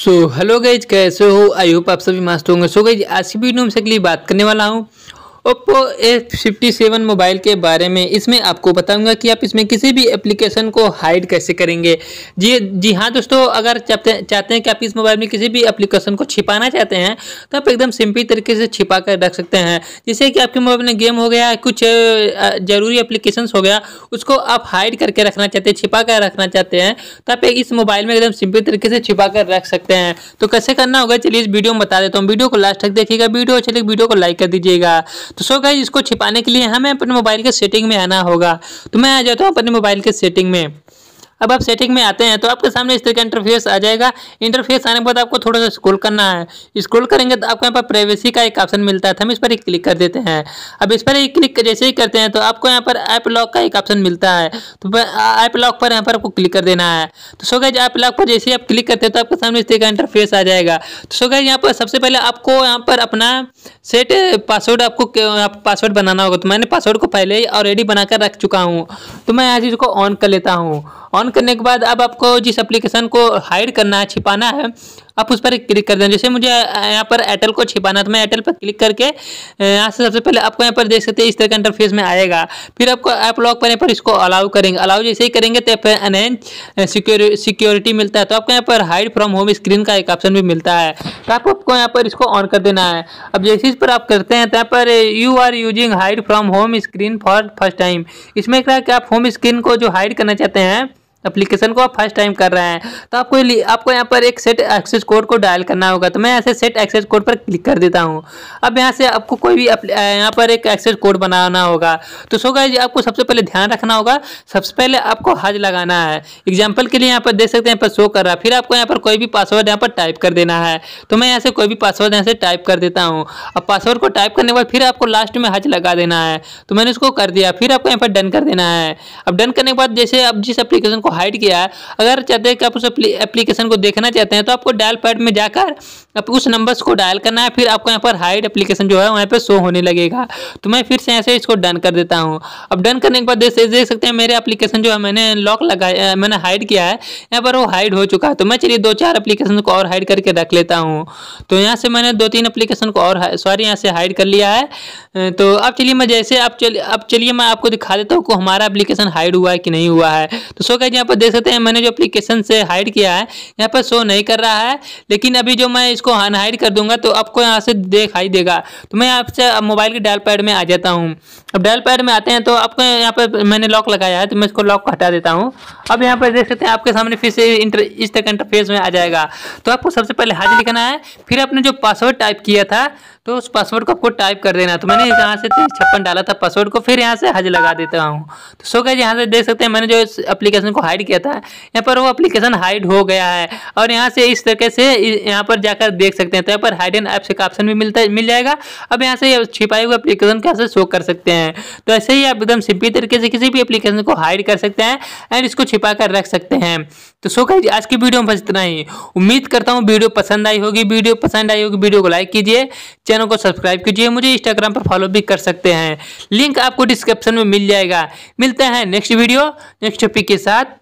so hello guys कैसे हो I hope आप सभी मस्त होंगे सो गई आज की वीडियो में से बात करने वाला हूँ Oppo A fifty seven mobile के बारे में इसमें आपको बताऊंगा कि आप इसमें किसी भी एप्लीकेशन को हाइड कैसे करेंगे जी जी हाँ दोस्तों अगर चाहते हैं कि आप इस मोबाइल में किसी भी एप्लीकेशन को छिपाना चाहते हैं तो आप एकदम सिंपल तरीके से छिपा कर रख सकते हैं जैसे कि आपके मोबाइल में गेम हो गया कुछ ज़रूरी एप्लीकेशन हो गया उसको आप हाइड करके रखना चाहते हैं छिपा कर रखना चाहते हैं तो आप इस मोबाइल में एकदम सिंपल तरीके से छिपा कर रख सकते हैं तो कैसे करना होगा चलिए इस वीडियो में बता देता हूँ वीडियो को लास्ट तक देखिएगा वीडियो अच्छी लगी वीडियो को लाइक कर दीजिएगा तो सो गाइज इसको छिपाने के लिए हमें अपने मोबाइल के सेटिंग में आना होगा तो मैं आ जाता हूँ अपने मोबाइल के सेटिंग में अब आप सेटिंग में आते हैं तो आपके सामने इस तरह का इंटरफेस आ जाएगा इंटरफेस आने के बाद आपको थोड़ा सा स्क्रोल करना है स्क्रोल करेंगे तो आपको यहाँ पर प्राइवेसी का एक ऑप्शन मिलता है तो हम इस पर एक क्लिक कर देते हैं अब इस पर एक क्लिक जैसे ही करते हैं तो आपको यहाँ पर ऐप लॉक का एक ऑप्शन मिलता है तो ऐप लॉक पर यहाँ पर आपको क्लिक कर देना है तो सो गए ऐप लॉक पर जैसे ही आप क्लिक करते हैं तो आपके सामने इस तरह का इंटरफेस आ जाएगा तो सो गए यहाँ पर सबसे पहले आपको यहाँ पर अपना सेट पासवर्ड आपको पासवर्ड बनाना होगा तो मैंने पासवर्ड को पहले ही ऑलरेडी बनाकर रख चुका हूँ तो मैं यहाँ चीज़ को ऑन कर लेता हूँ ऑन करने के बाद अब आपको जिस एप्लीकेशन को हाइड करना है छिपाना है आप उस पर क्लिक कर दें जैसे मुझे यहाँ पर एयरटेल को छिपाना तो मैं एयरटेल पर क्लिक करके यहाँ से सबसे पहले आपको यहाँ पर देख सकते हैं इस तरह का इंटरफेस में आएगा फिर आपको ऐप लॉक करने पर इसको अलाउ करेंगे अलाउ जैसे ही करेंगे तो फिर अनहेंज सिक्योरिटी मिलता है तो आपको यहाँ पर हाइड फ्रॉम होम स्क्रीन का एक ऑप्शन भी मिलता है तो आपको आपको यहाँ पर इसको ऑन कर देना है अब जैसे इस पर आप करते हैं तो यहाँ पर you are using hide from home screen for first time इसमें क्या है कि आप होम स्क्रीन को जो हाइड करना चाहते हैं एप्लीकेशन को आप फर्स्ट टाइम कर रहे हैं तो आपको आपको यहाँ पर एक सेट एक्सेस कोड को डायल करना होगा तो मैं यहाँ सेट एक्सेस कोड पर क्लिक कर देता हूँ अब यहाँ से आपको कोई भी यहाँ पर एक एक्सेस कोड बनाना होगा तो सो गाइज आपको सबसे पहले ध्यान रखना होगा सबसे पहले आपको हज लगाना है एग्जाम्पल के लिए यहाँ पर देख सकते हैं यहाँ पर शो कर रहा है फिर आपको यहाँ पर कोई भी पासवर्ड यहाँ पर टाइप कर देना है तो मैं यहाँ से कोई भी पासवर्ड यहाँ से टाइप कर देता हूँ अब पासवर्ड को टाइप करने के बाद फिर आपको लास्ट में हज लगा देना है तो मैंने उसको कर दिया फिर आपको यहाँ पर डन कर देना है अब डन करने के बाद जैसे आप जिस एप्लीकेशन को हाइड किया है अगर चाहते हैं कि आप उस एप्लीकेशन को देखना चाहते हैं तो आपको डायल पैड में जाकर आप उस नंबर्स को डायल करना है फिर आपको यहाँ पर हाइड एप्लीकेशन जो है वहाँ पर शो होने लगेगा तो मैं फिर से ऐसे इसको डन कर देता हूँ अब डन करने के बाद देख सकते हैं मेरे एप्लीकेशन जो है मैंने लॉक लगाया मैंने हाइड किया है यहाँ पर वो हाइड हो चुका है तो मैं चलिए दो चार एप्लीकेशन को और हाइड करके रख लेता हूँ तो यहाँ से मैंने दो तीन अप्लीकेशन को और सॉरी यहाँ से हाइड कर लिया है तो अब चलिए मैं जैसे चलिए अब चलिए मैं आपको दिखा देता हूँ हमारा एप्लीकेशन हाइड हुआ है कि नहीं हुआ है तो सो कह यहाँ पर देख सकते हैं मैंने जो अप्लीकेशन से हाइड किया है यहाँ पर शो नहीं कर रहा है लेकिन अभी जो मैं इसको अनहाइड कर दूंगा तो आपको यहाँ से दिखाई देगा तो मैं आपसे मोबाइल के डायल पैड में आ जाता हूँ अब डायल पैड में आते हैं तो आपको यहाँ पर मैंने लॉक लगाया है तो मैं इसको लॉक हटा देता हूँ अब यहाँ पर देख सकते हैं आपके सामने फिर से इस तक इंटरफेस में आ जाएगा तो आपको सबसे पहले हाजिर लिखना है फिर आपने जो पासवर्ड टाइप किया था तो उस पासवर्ड को आपको टाइप कर देना तो मैंने यहाँ से छप्पन डाला था पासवर्ड को फिर यहाँ से हज लगा देता हूँ तो सो गए यहाँ से देख सकते हैं मैंने जो इस एप्लीकेशन को हाइड किया था यहाँ पर वो अप्लीकेशन हाइड हो गया है और यहाँ से इस तरीके से यहाँ पर जाकर देख सकते हैं तो यहाँ पर हाइड एंड ऐप्स का ऑप्शन भी मिलता मिल जाएगा अब यहाँ से छिपाई हुई अप्लीकेशन कैसे शो कर सकते हैं तो ऐसे ही आप एकदम सिंपल तरीके से किसी भी एप्लीकेशन को हाइड कर सकते हैं एंड इसको छिपा कर रख सकते हैं तो सो कहिए आज की वीडियो में बस इतना ही उम्मीद करता हूँ वीडियो पसंद आई होगी वीडियो पसंद आई होगी वीडियो को लाइक कीजिए चैनल को सब्सक्राइब कीजिए मुझे इंस्टाग्राम पर फॉलो भी कर सकते हैं लिंक आपको डिस्क्रिप्शन में मिल जाएगा मिलते हैं नेक्स्ट वीडियो नेक्स्ट टॉपिक के साथ